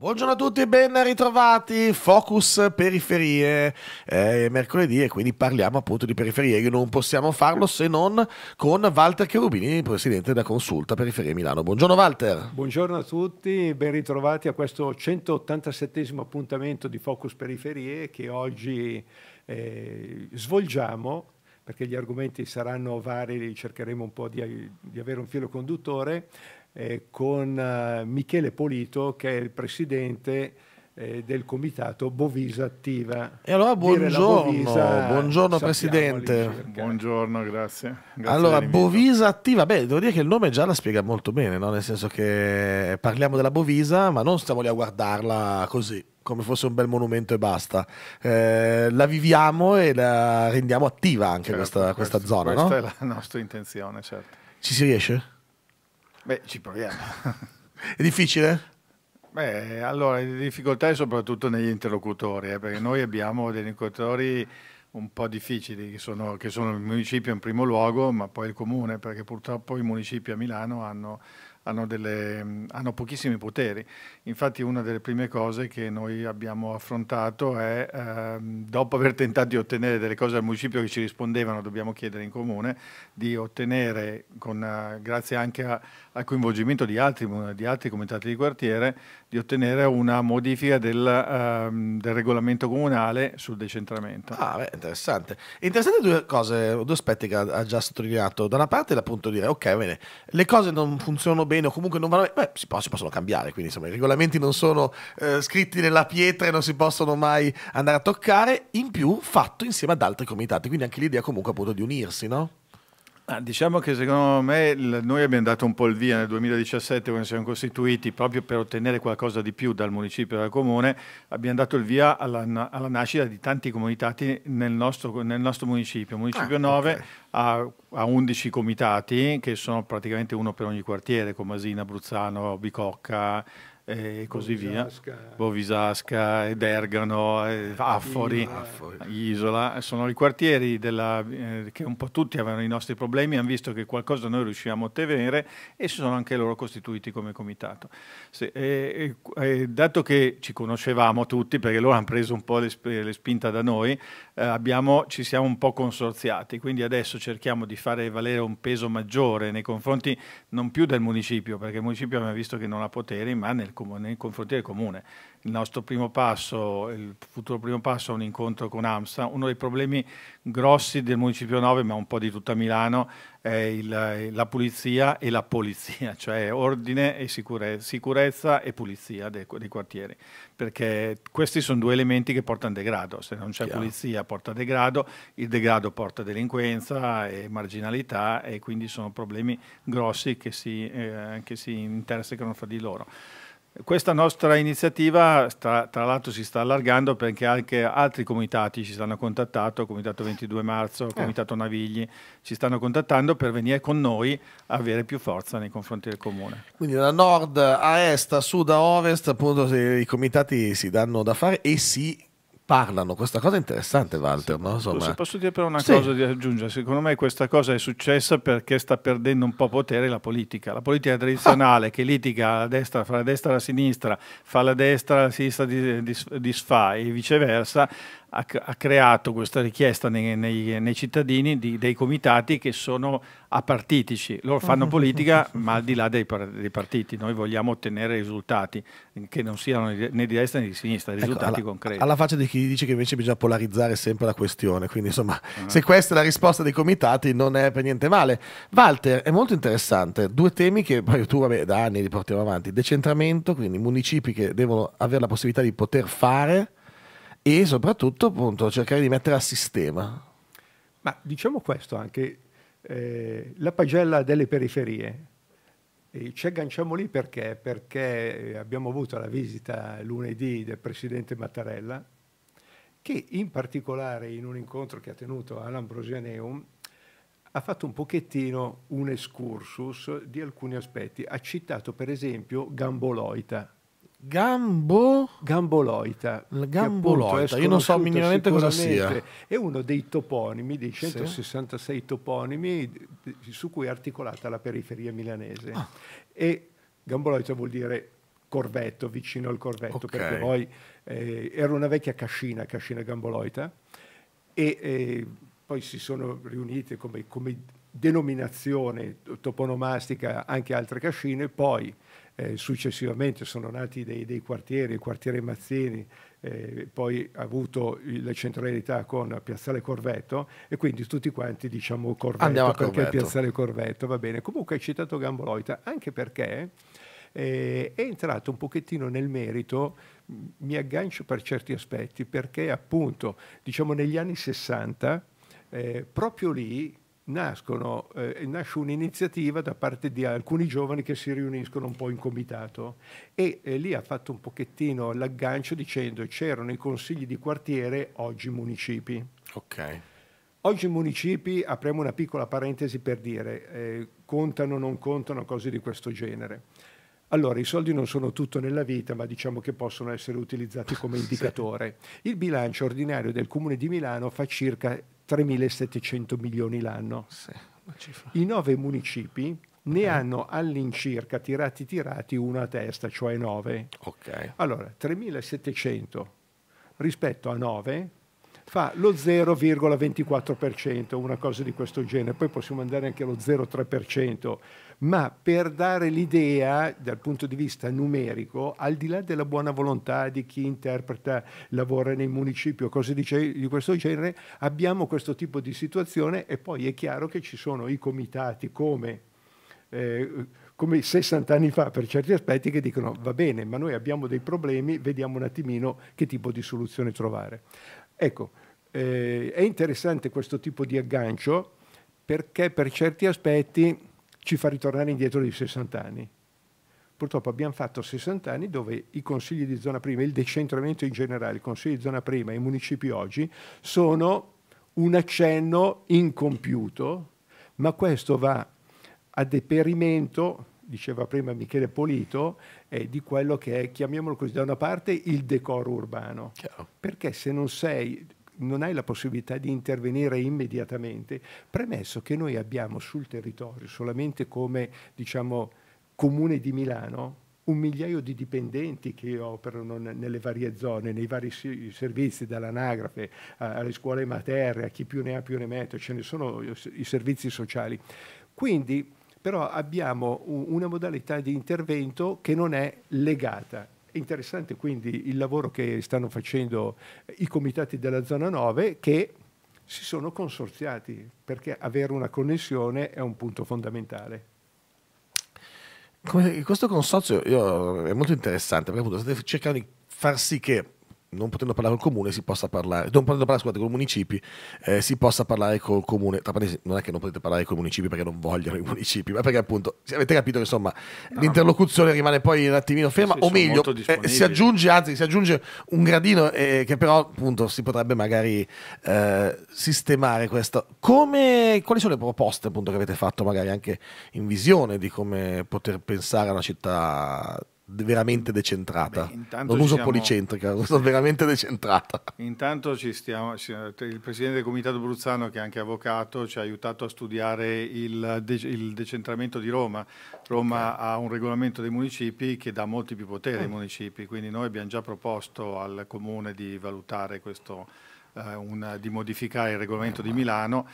Buongiorno a tutti ben ritrovati. Focus periferie. È mercoledì e quindi parliamo appunto di periferie. Non possiamo farlo se non con Walter Cherubini, presidente da Consulta Periferie Milano. Buongiorno Walter. Buongiorno a tutti, ben ritrovati a questo 187 appuntamento di Focus periferie che oggi eh, svolgiamo perché gli argomenti saranno vari, cercheremo un po' di, di avere un filo conduttore eh, con eh, Michele Polito che è il presidente eh, del comitato Bovisa Attiva. E allora buongiorno, Bovisa, buongiorno eh, Presidente. Buongiorno, grazie. grazie allora, Bovisa Attiva, beh, devo dire che il nome già la spiega molto bene, no? nel senso che parliamo della Bovisa, ma non stiamo lì a guardarla così come fosse un bel monumento e basta. Eh, la viviamo e la rendiamo attiva anche certo, questa, questa, questa, zona. Questa no? è la nostra intenzione, certo. Ci si riesce? Beh, ci proviamo. È difficile? Beh, allora, le difficoltà è soprattutto negli interlocutori, eh, perché noi abbiamo degli interlocutori un po' difficili, che sono, che sono il municipio in primo luogo, ma poi il comune, perché purtroppo i municipi a Milano hanno hanno, delle, hanno, pochissimi poteri. Infatti una delle prime cose che noi abbiamo affrontato è, ehm, dopo aver tentato di ottenere delle cose al municipio che ci rispondevano, dobbiamo chiedere in comune, di ottenere, con, grazie anche a, al coinvolgimento di altri, di altri, comitati di quartiere, di ottenere una modifica del, ehm, del regolamento comunale sul decentramento. Ah, beh, interessante. Interessante due cose, due aspetti che ha, già sottolineato. Da una parte l'appunto dire, ok, bene, le cose non funzionano bene o comunque non vanno bene, beh, si, può, si, possono cambiare, quindi insomma i regolamenti non sono eh, scritti nella pietra e non si possono mai andare a toccare, in più fatto insieme ad altri comitati, quindi anche l'idea comunque appunto di unirsi, no? diciamo che secondo me noi abbiamo dato un po' il via nel 2017 quando siamo costituiti proprio per ottenere qualcosa di più dal municipio e dal comune, abbiamo dato il via alla, alla nascita di tanti comitati nel nostro, nel nostro municipio. Il municipio ah, 9 okay. ha, ha, 11 comitati che sono praticamente uno per ogni quartiere, Comasina, Bruzzano, Bicocca, e così via, Bovisasca, Dergano, eh, Affori, Isola. sono i quartieri della, eh, che un po' tutti avevano i nostri problemi, hanno visto che qualcosa noi riuscivamo a ottenere e si sono anche loro costituiti come comitato. Se, eh, eh, dato che ci conoscevamo tutti, perché loro hanno preso un po' le, sp le spinta da noi, eh, abbiamo, ci siamo un po' consorziati, quindi adesso cerchiamo di fare valere un peso maggiore nei confronti non più del municipio, perché il municipio abbiamo visto che non ha poteri, ma nel comune, nei confronti del comune. Il nostro primo passo, il futuro primo passo è un incontro con Amsterdam. Uno dei problemi grossi del Municipio 9, ma un po' di tutta Milano, è il, la pulizia e la polizia, cioè ordine e sicurezza, sicurezza e pulizia dei, dei, quartieri, perché questi sono due elementi che portano degrado. Se non c'è pulizia porta degrado, il degrado porta delinquenza e marginalità e quindi sono problemi grossi che si, eh, che si intersecano fra di loro. Questa nostra iniziativa sta, tra l'altro si sta allargando perché anche altri comitati ci stanno contattando, Comitato 22 marzo, eh. Comitato eh. Navigli, ci stanno contattando per venire con noi a avere più forza nei confronti del comune. Quindi da nord a est, a sud a ovest, appunto i comitati si danno da fare e si parlano. Questa cosa è interessante, Walter. Sì, no? Insomma... Se posso dire però una sì. cosa di aggiungere, secondo me questa cosa è successa perché sta perdendo un po' potere la politica. La politica ah. tradizionale ah. che litiga a destra, fra la destra e la sinistra, fa la destra, la sinistra disfa di, di e viceversa ha, ha creato questa richiesta nei, nei, nei cittadini di, dei comitati che sono apartitici. Loro fanno mm. politica ma al di là dei, dei, partiti. Noi vogliamo ottenere risultati che non siano né di destra né di sinistra, ecco, risultati ecco, alla, concreti. Alla faccia di chi dice che invece bisogna polarizzare sempre la questione. Quindi insomma, uh ah. -huh. se questa è la risposta dei comitati non è per niente male. Walter, è molto interessante. Due temi che poi tu vabbè, da anni li portiamo avanti. Decentramento, quindi municipi che devono avere la possibilità di poter fare e soprattutto appunto cercare di mettere a sistema. Ma diciamo questo anche, eh, la pagella delle periferie, e ci agganciamo lì perché? Perché abbiamo avuto la visita lunedì del Presidente Mattarella, che in particolare in un incontro che ha tenuto all'Ambrosianeum ha fatto un pochettino un excursus di alcuni aspetti. Ha citato per esempio Gamboloita, Gambo... Gamboloita. Gamboloita, io non so minimamente cosa sia. È uno dei toponimi, dei 166 sì. toponimi su cui è articolata la periferia milanese. Ah. E Gamboloita vuol dire corvetto, vicino al corvetto, okay. perché poi eh, era una vecchia cascina, cascina Gamboloita, e eh, poi si sono riunite come, come denominazione toponomastica anche altre cascine, poi eh, successivamente sono nati dei, dei, quartieri, il quartiere Mazzini, eh, poi ha avuto la centralità con Piazzale Corvetto e quindi tutti quanti diciamo Corvetto Andiamo perché Corvetto. Piazzale Corvetto va bene. Comunque hai citato Gamboloita anche perché eh, è entrato un pochettino nel merito mm, mi aggancio per certi aspetti perché appunto diciamo negli anni 60 eh, proprio lì nascono, eh, nasce un'iniziativa da parte di alcuni giovani che si riuniscono un po' in comitato e eh, lì ha fatto un pochettino l'aggancio dicendo c'erano i consigli di quartiere, oggi municipi. Ok. Oggi municipi, apriamo una piccola parentesi per dire, eh, contano o non contano cose di questo genere. Allora, i soldi non sono tutto nella vita, ma diciamo che possono essere utilizzati come indicatore. Il bilancio ordinario del Comune di Milano fa circa 3.700 milioni l'anno. Sì, I nove municipi ne hanno all'incirca tirati tirati una testa, cioè nove. Okay. Allora, 3.700 rispetto a nove fa lo 0,24%, una cosa di questo genere, poi possiamo andare anche allo 0,3%, ma per dare l'idea dal punto di vista numerico, al di là della buona volontà di chi interpreta, lavora nei municipi o cose di, questo genere, abbiamo questo tipo di situazione e poi è chiaro che ci sono i comitati come... Eh, come 60 anni fa per certi aspetti che dicono va bene, ma noi abbiamo dei problemi, vediamo un attimino che tipo di soluzione trovare. Ecco, eh, è interessante questo tipo di aggancio perché per certi aspetti ci fa ritornare indietro di 60 anni. Purtroppo abbiamo fatto 60 anni dove i consigli di zona prima, il decentramento in generale, i consigli di zona prima e i municipi oggi sono un accenno incompiuto, ma questo va a deperimento diceva prima Michele Polito, eh, di quello che è, chiamiamolo così, da una parte il decoro urbano. Chiaro. Perché se non sei non hai la possibilità di intervenire immediatamente, premesso che noi abbiamo sul territorio, solamente come diciamo, comune di Milano, un migliaio di dipendenti che operano nelle varie zone, nei vari servizi, dall'anagrafe alle scuole materne, a chi più ne ha più ne mette, ce ne sono i servizi sociali. Quindi però abbiamo una modalità di intervento che non è legata. È interessante quindi il lavoro che stanno facendo eh, i comitati della zona 9 che si sono consorziati perché avere una connessione è un punto fondamentale. Come questo consorzio io, è molto interessante perché appunto state cercando di far sì che non potendo parlare col comune si possa parlare, non potendo parlare scusate, con i municipi eh, si possa parlare col comune, tra parentesi non è che non potete parlare con i municipi perché non vogliono i municipi, ma perché appunto avete capito che insomma no, l'interlocuzione no. rimane poi un attimino ferma sì, o meglio eh, si aggiunge anzi si aggiunge un gradino eh, che però appunto si potrebbe magari eh, sistemare questo. Come, quali sono le proposte appunto che avete fatto magari anche in visione di come poter pensare a una città veramente decentrata. Beh, non uso siamo... policentrica, uso veramente decentrata. Intanto ci stiamo, il presidente del comitato Bruzzano, che è anche avvocato, ci ha aiutato a studiare il, de il decentramento di Roma. Roma okay. ha un regolamento dei municipi che dà molti più poteri mm. ai municipi, quindi noi abbiamo già proposto al comune di valutare questo. Eh, Una, di modificare il regolamento eh, di Milano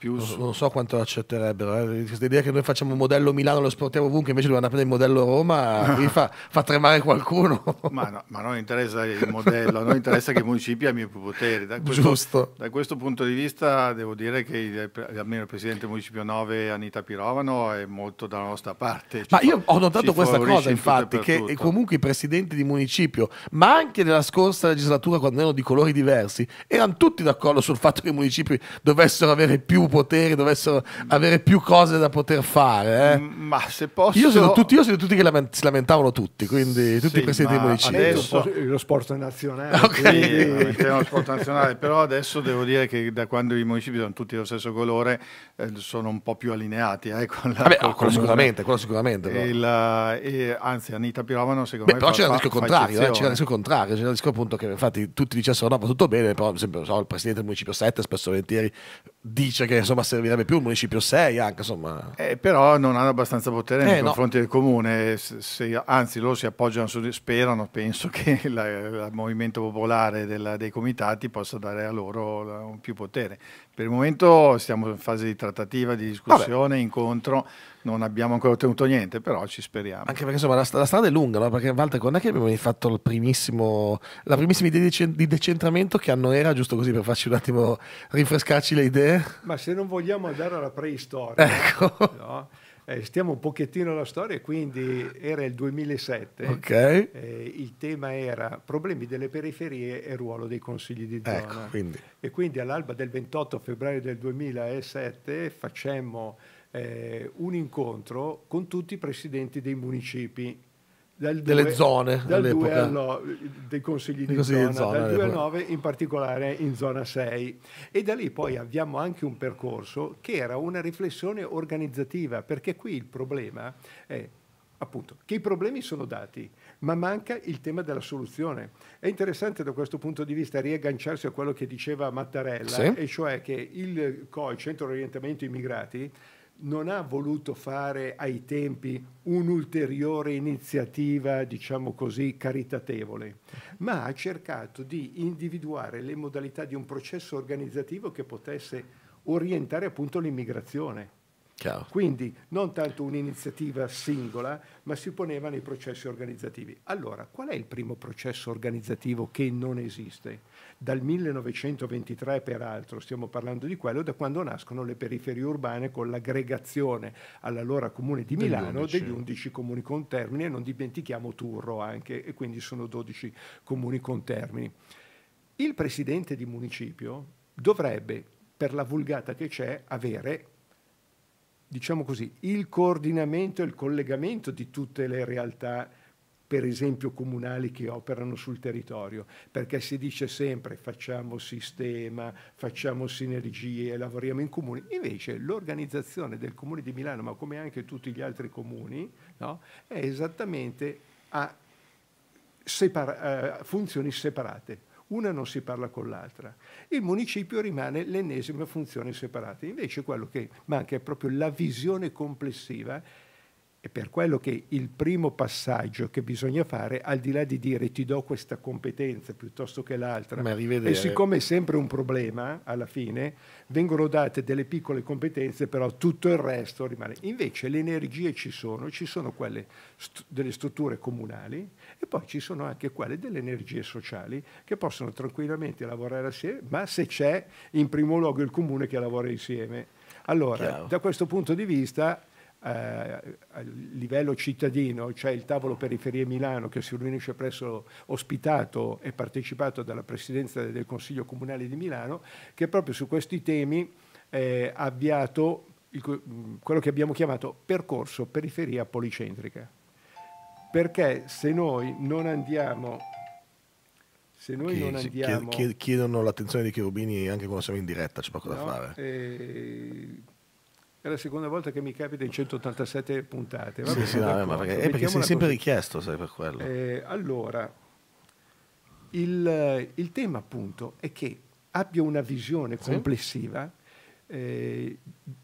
più non, non so quanto accetterebbero. Eh. Questa che noi facciamo un modello Milano, lo sportiamo ovunque, invece dobbiamo andare a prendere il modello Roma, qui fa, fa, tremare qualcuno. ma, no, ma, non interessa il modello, non interessa che i municipi abbiano più poteri. Da questo, Giusto. Da questo punto di vista devo dire che il, almeno il presidente del municipio 9, Anita Pirovano, è molto dalla nostra parte. Ci ma cioè, io ho notato questa cosa, infatti, che comunque i presidenti di municipio, ma anche nella scorsa legislatura, quando erano di colori diversi, erano tutti d'accordo sul fatto che i municipi dovessero avere più poteri, dovessero avere più cose da poter fare. Eh. Ma se posso... Io sono tutti, io sono tutti che lament si lamentavano tutti, quindi tutti sì, i presidenti dei municipi. Adesso... Lo sport nazionale. Okay. Sì, lo sport nazionale, però adesso devo dire che da quando i municipi sono tutti dello stesso colore eh, sono un po' più allineati. Eh, con la, Vabbè, con quello sicuramente, quello sicuramente. E la, eh, e, anzi, Anita Pirovano secondo Beh, me... Però c'era il rischio contrario, eh, c'era il rischio contrario, c'era il rischio appunto che infatti tutti dicessero no, va tutto bene, però sempre, so, il presidente del municipio 7 spesso volentieri dice che insomma servirebbe più un municipio 6 anche insomma. Eh, però non hanno abbastanza potere eh, nei no. confronti del comune, se, se, anzi loro si appoggiano, su, sperano, penso che il movimento popolare della, dei comitati possa dare a loro la, un più potere, per il momento siamo in fase di trattativa, di discussione, Vabbè. incontro, non abbiamo ancora ottenuto niente, però ci speriamo. Anche perché insomma la, la strada è lunga, no? perché Walter quando è che abbiamo fatto il primissimo, la primissima idea di, decentramento che hanno era, giusto così per farci un attimo rinfrescarci le idee? Ma se non vogliamo andare alla preistoria, ecco. no? Eh, stiamo un pochettino alla storia, quindi era il 2007. Okay. Eh, il tema era problemi delle periferie e ruolo dei consigli di ecco, zona. Ecco, quindi. E quindi all'alba del 28 febbraio del 2007 facemmo eh, un incontro con tutti i presidenti dei municipi dal delle zone dal all'epoca. No, dei consigli di Così zona, zona, dal 2 al 9 in particolare in zona 6 e da lì poi abbiamo anche un percorso che era una riflessione organizzativa perché qui il problema è appunto che i problemi sono dati ma manca il tema della soluzione è interessante da questo punto di vista riagganciarsi a quello che diceva Mattarella sì. e cioè che il COI, Centro Orientamento Immigrati non ha voluto fare ai tempi un'ulteriore iniziativa, diciamo così, caritatevole, ma ha cercato di individuare le modalità di un processo organizzativo che potesse orientare appunto l'immigrazione Chiaro. Quindi non tanto un'iniziativa singola, ma si poneva nei processi organizzativi. Allora, qual è il primo processo organizzativo che non esiste? Dal 1923, peraltro, stiamo parlando di quello, da quando nascono le periferie urbane con l'aggregazione all'allora comune di Milano degli 11, degli 11 comuni contermini e non dimentichiamo Turro anche, e quindi sono 12 comuni con termini. Il presidente di municipio dovrebbe, per la vulgata che c'è, avere diciamo così, il coordinamento e il collegamento di tutte le realtà per esempio comunali che operano sul territorio, perché si dice sempre facciamo sistema, facciamo sinergie, lavoriamo in comuni, invece l'organizzazione del comune di Milano, ma come anche tutti gli altri comuni, no, è esattamente a separa eh, funzioni separate una non si parla con l'altra. Il municipio rimane l'ennesima funzione separata, invece quello che manca è proprio la visione complessiva è per quello che il primo passaggio che bisogna fare, al di là di dire ti do questa competenza piuttosto che l'altra, e siccome è sempre un problema, alla fine vengono date delle piccole competenze, però tutto il resto rimane. Invece le energie ci sono, ci sono quelle st delle strutture comunali e poi ci sono anche quelle delle energie sociali che possono tranquillamente lavorare assieme, ma se c'è in primo luogo il comune che lavora insieme. Allora, Chiaro. da questo punto di vista eh, a livello cittadino c'è cioè il tavolo periferie Milano che si riunisce presso ospitato e partecipato dalla presidenza del Consiglio Comunale di Milano che proprio su questi temi eh, ha avviato il, quello che abbiamo chiamato percorso periferia policentrica perché se noi non andiamo se noi che, non andiamo chiedono l'attenzione di Cherubini anche quando siamo in diretta c'è poco no, da fare eh, è la seconda volta che mi capita in 187 puntate. Vabbè, sì, sì, no, eh, ma perché, è eh, perché sei sempre così. richiesto, sai, per quello. Eh, allora, il, il, tema appunto è che abbia una visione complessiva eh,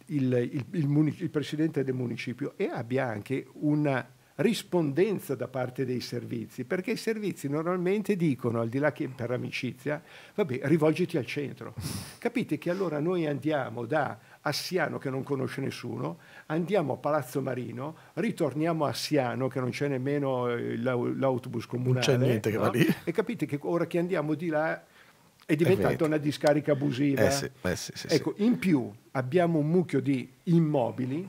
il, il, il presidente del municipio e abbia anche una rispondenza da parte dei servizi, perché i servizi normalmente dicono, al di là che per amicizia, vabbè, rivolgiti al centro. Capite che allora noi andiamo da a Siano che non conosce nessuno, andiamo a Palazzo Marino, ritorniamo a Siano che non c'è nemmeno eh, l'autobus comunale. Non c'è niente che no? va lì. E capite che ora che andiamo di là è diventata una discarica abusiva. Eh sì, eh sì, sì, ecco, in più abbiamo un mucchio di immobili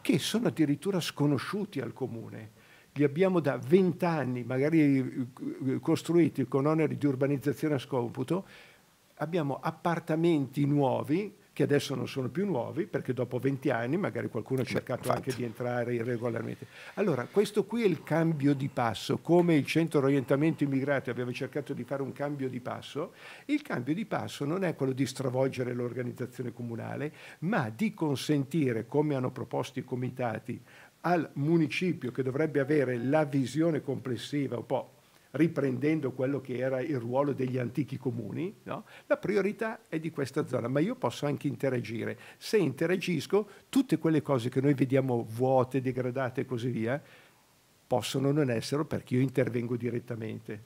che sono addirittura sconosciuti al comune. Li abbiamo da vent'anni, magari eh, eh, costruiti con oneri di urbanizzazione a scomputo, abbiamo appartamenti nuovi che adesso non sono più nuovi, perché dopo 20 anni magari qualcuno ha cercato Beh, anche di entrare irregolarmente. Allora, questo qui è il cambio di passo, come il centro orientamento immigrati aveva cercato di fare un cambio di passo, il cambio di passo non è quello di stravolgere l'organizzazione comunale, ma di consentire, come hanno proposto i comitati, al municipio che dovrebbe avere la visione complessiva, un po' riprendendo quello che era il ruolo degli antichi comuni, no? la priorità è di questa zona, ma io posso anche interagire. Se interagisco, tutte quelle cose che noi vediamo vuote, degradate e così via, possono non esserlo perché io intervengo direttamente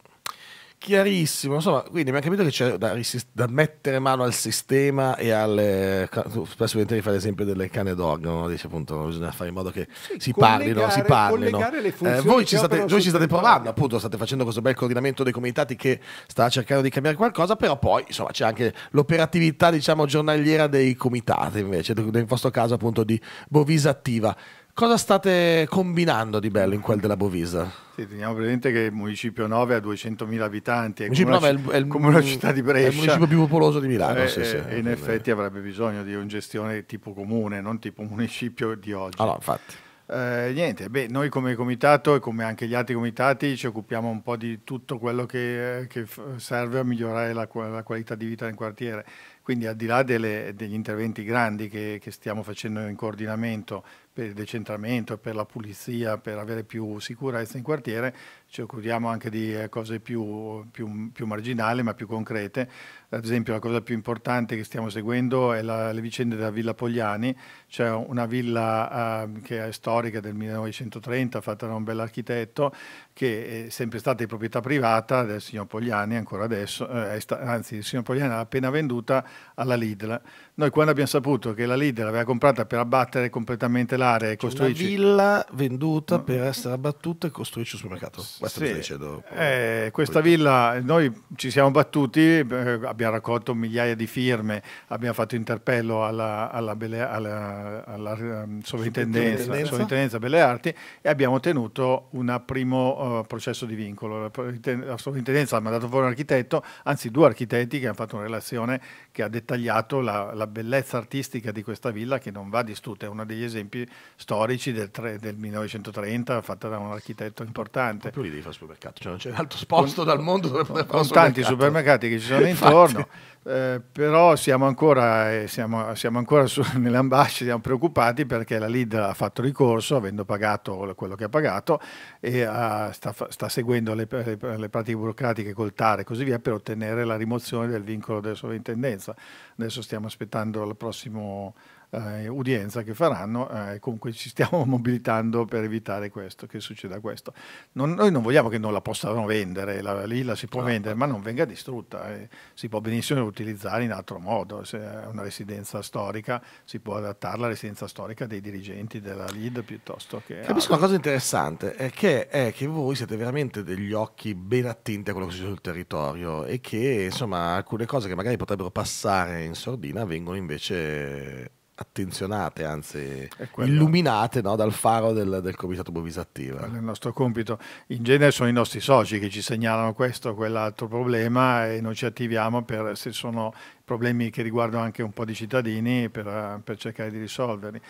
chiarissimo. Insomma, quindi abbiamo capito che c'è da, da, mettere mano al sistema e al. Spesso di fare l'esempio delle canne d'organo, no? dice appunto bisogna fare in modo che si parlino, si parlino. Eh, voi ci state, voi ci state provando, appunto, state facendo questo bel coordinamento dei comitati che sta cercando di cambiare qualcosa, però poi insomma c'è anche l'operatività, diciamo, giornaliera dei comitati invece, nel vostro caso appunto di Bovisa Attiva. Cosa state combinando di bello in quel della Bovisa? Sì, teniamo presente che il municipio 9 ha 200.000 abitanti, è, come, una, è il, come una città di Brescia. È il municipio più popoloso di Milano. Eh, sì, sì, eh, in effetti avrebbe bisogno di un gestione tipo comune, non tipo municipio di oggi. Allora, ah, infatti. Eh, niente, beh, noi come comitato e come anche gli altri comitati ci occupiamo un po' di tutto quello che, eh, che serve a migliorare la, la qualità di vita nel quartiere quindi al di là delle, degli interventi grandi che, che, stiamo facendo in coordinamento per il decentramento, per la pulizia, per avere più sicurezza in quartiere, ci occupiamo anche di eh, cose più, più, più marginali ma più concrete. Ad esempio la cosa più importante che stiamo seguendo è la, le vicende della Villa Pogliani, cioè una villa eh, che è storica del 1930, fatta da un bell'architetto, che è sempre stata di proprietà privata del signor Pogliani, ancora adesso, eh, anzi il signor Pogliani l'ha appena venduta alla Lidl noi quando abbiamo saputo che la leader aveva comprata per abbattere completamente l'area e costruirci... Una villa venduta no. per essere abbattuta e costruirci un supermercato. Questo sì. dicendo. Eh, questa Poi... villa, noi ci siamo battuti, eh, abbiamo raccolto migliaia di firme, abbiamo fatto interpello alla, alla, Bele, alla, alla eh, sovrintendenza, sovrintendenza Belle Arti e abbiamo ottenuto un primo uh, processo di vincolo. La sovrintendenza ha mandato fuori un architetto, anzi due architetti che hanno fatto una relazione che ha dettagliato la, la bellezza artistica di questa villa che non va distrutta, è uno degli esempi storici del, tre, del 1930 fatta da un architetto importante. Proprio lì devi fare supermercato, cioè non c'è altro posto con, dal mondo dove poter fare Con tanti supermercati che ci sono intorno, eh, però siamo ancora, eh, siamo, siamo ancora su, nelle ambasce, siamo preoccupati perché la LID ha fatto ricorso avendo pagato quello che ha pagato e ha, eh, sta, sta, seguendo le, le, le pratiche burocratiche col TAR e così via per ottenere la rimozione del vincolo della sovrintendenza. Adesso stiamo aspettando il prossimo eh, udienza che faranno, eh, comunque ci stiamo mobilitando per evitare questo, che succeda questo. Non, noi non vogliamo che non la possano vendere, la, lì la si può no, ah, vendere, ma non venga distrutta, eh, si può benissimo utilizzare in altro modo, se è una residenza storica si può adattare alla residenza storica dei dirigenti della LID piuttosto che... Capisco una cosa interessante, è che, è che voi siete veramente degli occhi ben attenti a quello che succede sul territorio e che insomma alcune cose che magari potrebbero passare in sordina vengono invece attenzionate, anzi illuminate no, dal faro del, del comitato Bovisa il nostro compito. In genere sono i nostri soci che ci segnalano questo o quell'altro problema e noi ci attiviamo per se sono problemi che riguardano anche un po' di cittadini per, per cercare di risolverli.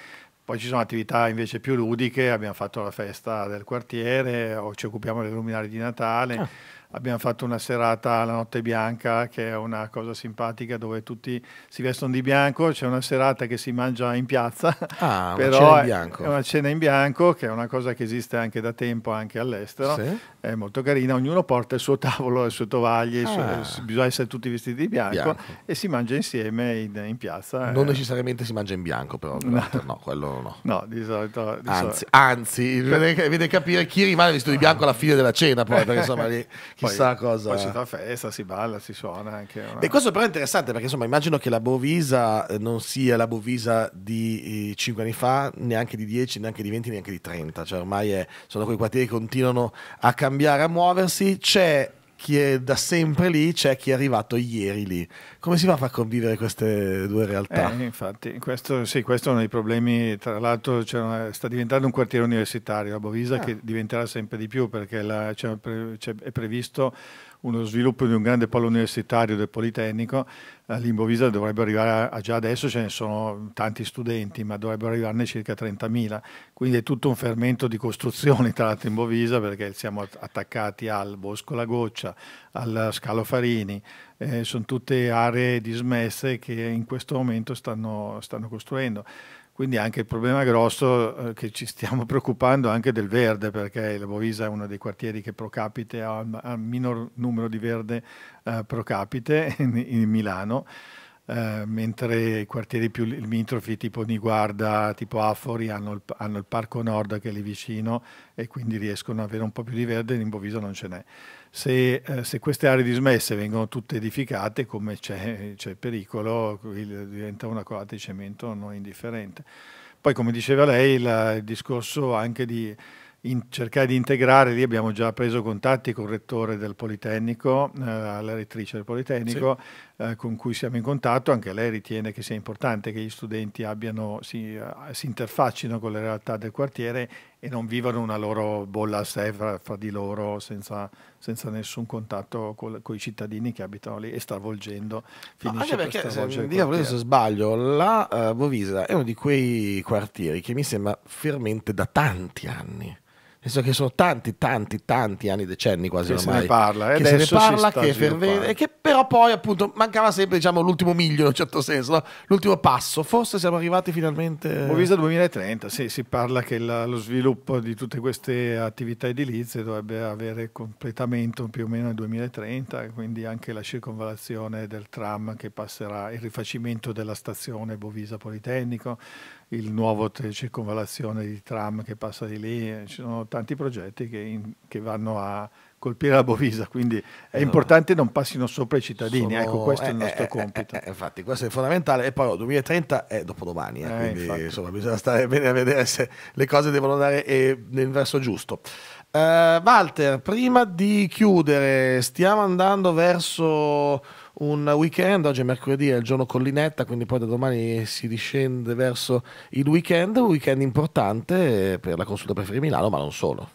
Poi ci sono attività invece più ludiche, abbiamo fatto la festa del quartiere o ci occupiamo delle luminari di Natale. Ah abbiamo fatto una serata la Notte Bianca, che è una cosa simpatica dove tutti si vestono di bianco, c'è una serata che si mangia in piazza, ah, però una cena è una cena in bianco, che è una cosa che esiste anche da tempo anche all'estero, sì. è molto carina, ognuno porta il suo tavolo, le sue tovaglie, ah. su, bisogna essere tutti vestiti di bianco, bianco. e si mangia insieme in, in, piazza. Eh. Non necessariamente si mangia in bianco però, no, no quello no. No, di solito... Di anzi, solito. anzi, vede capire chi rimane vestito di bianco alla fine della cena poi, perché insomma chissà poi, cosa. Poi si fa festa, si balla, si suona anche. Una... E questo però è interessante perché insomma immagino che la Bovisa eh, non sia la Bovisa di 5 eh, anni fa, neanche di 10, neanche di 20, neanche di 30. Cioè ormai è, sono quei quartieri che continuano a cambiare, a muoversi. C'è chi è da sempre lì, c'è chi è arrivato ieri lì. Come si fa a far convivere queste due realtà? Eh, infatti, questo, sì, questo è uno dei problemi, tra l'altro cioè, sta diventando un quartiere universitario, a Bovisa, ah. che diventerà sempre di più perché la, cioè, è previsto uno sviluppo di un grande polo universitario del Politecnico, all'improvviso dovrebbe arrivare a, già adesso ce ne sono tanti studenti, ma dovrebbero arrivarne circa 30.000, quindi è tutto un fermento di costruzioni tra l'altro in perché siamo attaccati al Bosco La Goccia, al Scalo Farini, eh, sono tutte aree dismesse che in questo momento stanno, stanno costruendo. Quindi anche il problema grosso eh, che ci stiamo preoccupando anche del verde, perché la Bovisa è uno dei quartieri che pro capite ha il minor numero di verde eh, pro capite in, in Milano. Eh, mentre i quartieri più limitrofi tipo Niguarda, tipo Afori hanno il, hanno il, Parco Nord che è lì vicino e quindi riescono ad avere un po' più di verde, all'improvviso non ce n'è. Se, eh, se, queste aree dismesse vengono tutte edificate, come c'è, c'è pericolo, diventa una cosa di cemento non indifferente. Poi come diceva lei, la, il discorso anche di cercare di integrare, lì abbiamo già preso contatti con il rettore del Politecnico, eh, la rettrice del Politecnico, sì. Eh, con cui siamo in contatto, anche lei ritiene che sia importante che gli studenti abbiano, si, eh, si interfaccino con le realtà del quartiere e non vivano una loro bolla a sé fra, fra di loro senza, senza nessun contatto con i cittadini che abitano lì e stravolgendo finisce no, anche perché, diavolo, se sbaglio la uh, Bovisa è uno di quei quartieri che mi sembra fermente da tanti anni penso che sono tanti, tanti, tanti anni, decenni quasi che ormai. Se ne parla, che se ne parla, che fervente, e che però poi appunto mancava sempre diciamo, l'ultimo miglio in un certo senso, no? l'ultimo passo, forse siamo arrivati finalmente... Movisa 2030, sì, si parla che la, lo sviluppo di tutte queste attività edilizie dovrebbe avere completamento più o meno nel 2030, quindi anche la circonvalazione del tram che passerà, il rifacimento della stazione Bovisa Politecnico, il nuovo circonvallazione di tram che passa di lì, eh, ci sono tanti progetti che, in, che vanno a colpire la Bovisa, quindi è no. Eh, importante non passino sopra i cittadini, ecco, sono... ecco questo eh, è il eh, nostro eh, compito. Eh, infatti questo è fondamentale e poi il 2030 è dopodomani, quindi infatti. insomma bisogna stare bene a vedere se le cose devono andare nel verso giusto. Uh, Walter, prima di chiudere, stiamo andando verso un weekend, oggi è mercoledì, è il giorno collinetta, quindi poi da domani si discende verso il weekend, un weekend importante per la consulta periferia Milano, ma non solo.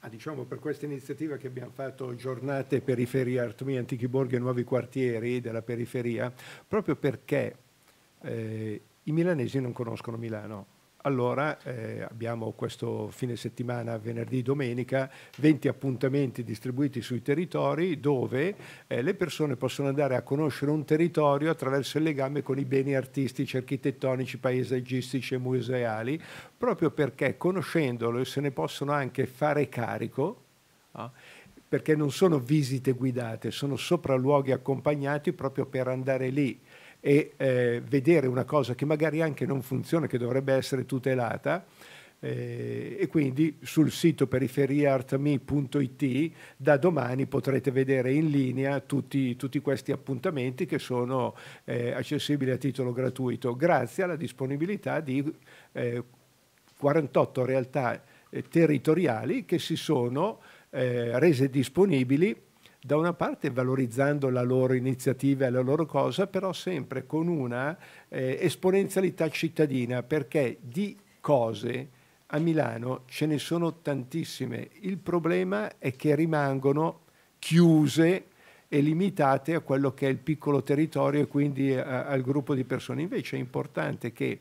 Ah, diciamo per questa iniziativa che abbiamo fatto giornate periferia Artumia, Antichi Borghi e Nuovi Quartieri della periferia, proprio perché eh, i milanesi non conoscono Milano allora eh, abbiamo questo fine settimana, venerdì, domenica, 20 appuntamenti distribuiti sui territori dove eh, le persone possono andare a conoscere un territorio attraverso il legame con i beni artistici, architettonici, paesaggistici e museali, proprio perché conoscendolo se ne possono anche fare carico. No? Ah, perché non sono visite guidate, sono sopralluoghi accompagnati proprio per andare lì e eh, vedere una cosa che magari anche non funziona, che dovrebbe essere tutelata. Eh, e quindi sul sito periferiaartme.it da domani potrete vedere in linea tutti, tutti questi appuntamenti che sono eh, accessibili a titolo gratuito grazie alla disponibilità di 48 eh, realtà eh, territoriali che si sono eh, rese disponibili da una parte valorizzando la loro iniziativa e la loro cosa, però sempre con una eh, esponenzialità cittadina, perché di cose a Milano ce ne sono tantissime. Il problema è che rimangono chiuse e limitate a quello che è il piccolo territorio e quindi a, eh, al gruppo di persone. Invece è importante che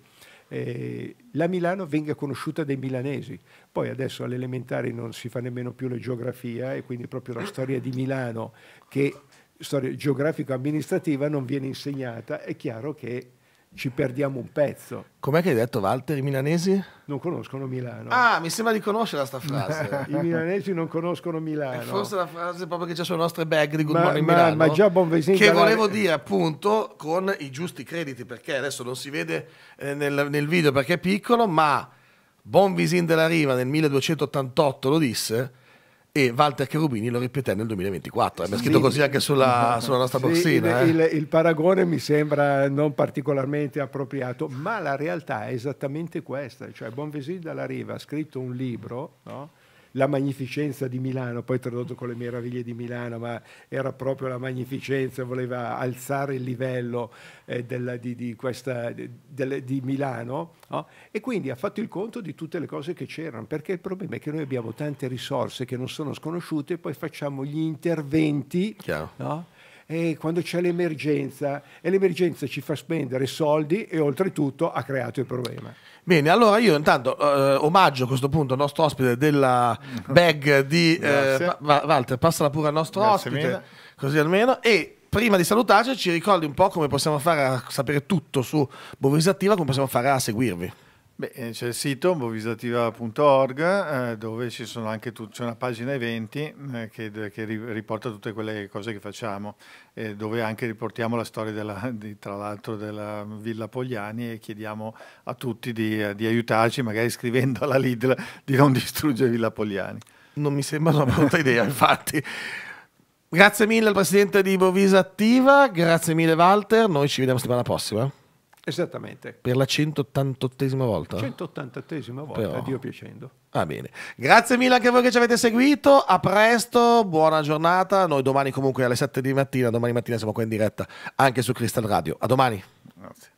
eh, la Milano venga conosciuta dai milanesi. Poi adesso all'elementare non si fa nemmeno più la geografia e quindi proprio la storia di Milano che storia geografico-amministrativa non viene insegnata, è chiaro che ci perdiamo un pezzo. Com'è che hai detto Walter? I milanesi? Non conoscono Milano. Ah, mi sembra di conoscere questa frase. I milanesi non conoscono Milano. È forse la frase proprio che c'è sulle nostre bag di Good ma, Morning ma, Milano. Ma già Bonvesin Che volevo la... dire appunto con i giusti crediti, perché adesso non si vede eh, nel, nel, video perché è piccolo, ma Bonvisin della Riva nel 1288 lo disse e Walter Cherubini lo ripeté nel 2024. È eh, sì. scritto così anche sulla, sulla nostra sì, borsina. Il, eh. il, il, paragone mi sembra non particolarmente appropriato, ma la realtà è esattamente questa. Cioè Bonvesi dalla Riva ha scritto un libro no? la magnificenza di Milano, poi tradotto con le meraviglie di Milano, ma era proprio la magnificenza, voleva alzare il livello eh, della, di, di, questa, de, di Milano no? e quindi ha fatto il conto di tutte le cose che c'erano, perché il problema è che noi abbiamo tante risorse che non sono sconosciute e poi facciamo gli interventi. E quando c'è l'emergenza e l'emergenza ci fa spendere soldi e oltretutto ha creato il problema. Bene, allora io intanto eh, omaggio a questo punto il nostro ospite della bag di eh, Va- Walter, passala pure al nostro Grazie ospite, mille. così almeno. E prima di salutarci ci ricordi un po' come possiamo fare a sapere tutto su Bovis Attiva, come possiamo fare a seguirvi. Beh, eh, c'è il sito bovisativa.org eh, dove c'è una pagina eventi eh, che, che, riporta tutte quelle cose che facciamo, eh, dove anche riportiamo la storia della, di, tra l'altro della Villa Pogliani e chiediamo a tutti di, eh, di aiutarci, magari scrivendo alla Lidl di non distruggere Villa Pogliani. Non mi sembra una brutta idea, infatti. Grazie mille al presidente di Bovisa Attiva, grazie mille Walter, noi ci vediamo settimana prossima. Esattamente. Per la 188esima volta? 188esima volta, Però... Dio piacendo. Va ah, bene. Grazie mille anche a voi che ci avete seguito. A presto, buona giornata. Noi domani comunque alle 7 di mattina, domani mattina siamo qua in diretta anche su Crystal Radio. A domani. Grazie.